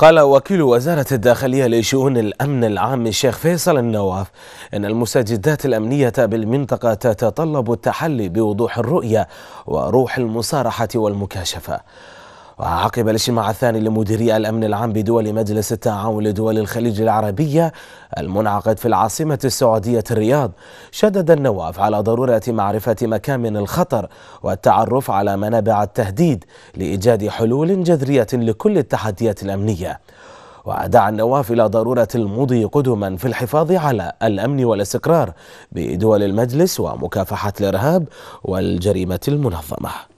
قال وكيل وزارة الداخلية لشؤون الأمن العام الشيخ فيصل النواف أن المساجدات الأمنية بالمنطقة تتطلب التحلي بوضوح الرؤية وروح المصارحة والمكاشفة وعقب الاجتماع الثاني لمديري الأمن العام بدول مجلس التعاون لدول الخليج العربية المنعقد في العاصمة السعودية الرياض شدد النواف على ضرورة معرفة مكامن الخطر والتعرف على منابع التهديد لإيجاد حلول جذرية لكل التحديات الأمنية ودعا النواف إلى ضرورة المضي قدما في الحفاظ على الأمن والاستقرار بدول المجلس ومكافحة الإرهاب والجريمة المنظمة